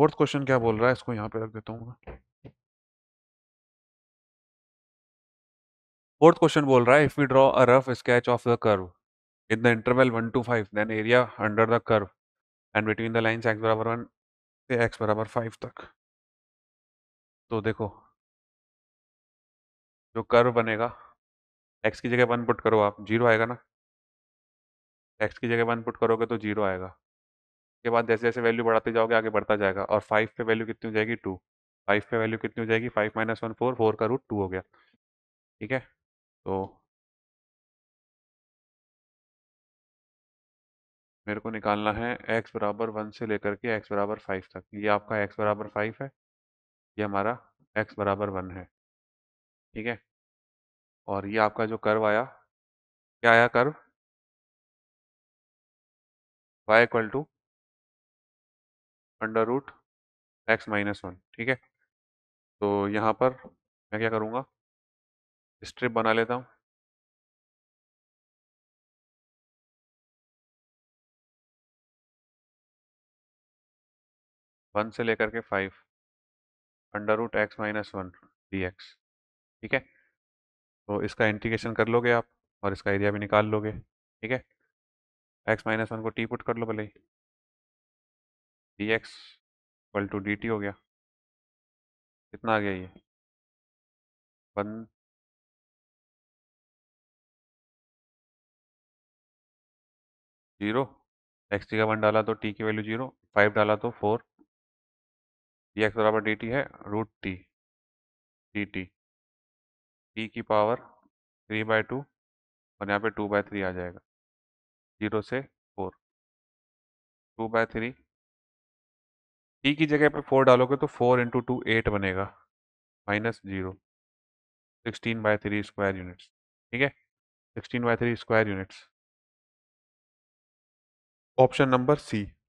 fourth question क्या बोल रहा है इसको यहाँ पे रख देता हूँ फोर्थ क्वेश्चन बोल रहा है if we draw a rough sketch of the curve in the interval one two five then area under the curve and between the lines x बराबर वन से एक्स बराबर फाइव तक तो देखो जो कर्व बनेगा एक्स की जगह वन पुट करो आप जीरो आएगा ना एक्स की जगह वन पुट करोगे तो जीरो आएगा उसके बाद जैसे जैसे वैल्यू बढ़ाते जाओगे आगे बढ़ता जाएगा और फाइव पे वैल्यू कितनी हो जाएगी टू फाइव पे वैल्यू कितनी हो जाएगी five minus one four four का रूट टू हो गया ठीक है तो मेरे को निकालना है एक्स बराबर वन से लेकर के एक्स बराबर फाइव तक ये आपका एक्स बराबर फाइव है ये हमारा एक्स बराबर वन है ठीक है और ये आपका जो कर्व आया क्या आया curve y equal to under root x minus one ठीक है तो यहाँ पर मैं क्या करूँगा स्ट्रिप बना लेता हूँ वन से लेकर के five under root x minus one d x ठीक है तो इसका इंटीग्रेशन कर लोगे आप और इसका एरिया भी निकाल लोगे ठीक है एक्स माइनस वन को टी पुट कर लो भले ही d x equal to d t हो गया कितना आ गया ये वन जीरो एक्स टी का वन डाला तो टी की वैल्यू जीरो फाइव डाला तो फोर डी एक्स बराबर डी टी है root t d t t की पावर थ्री बाय टू और यहाँ पे टू बाय थ्री आ जाएगा जीरो से four two by three t की जगह पे फोर डालोगे तो फोर इंटू टू एट बनेगा minus zero sixteen by three square units ठीक है sixteen by three square units option number C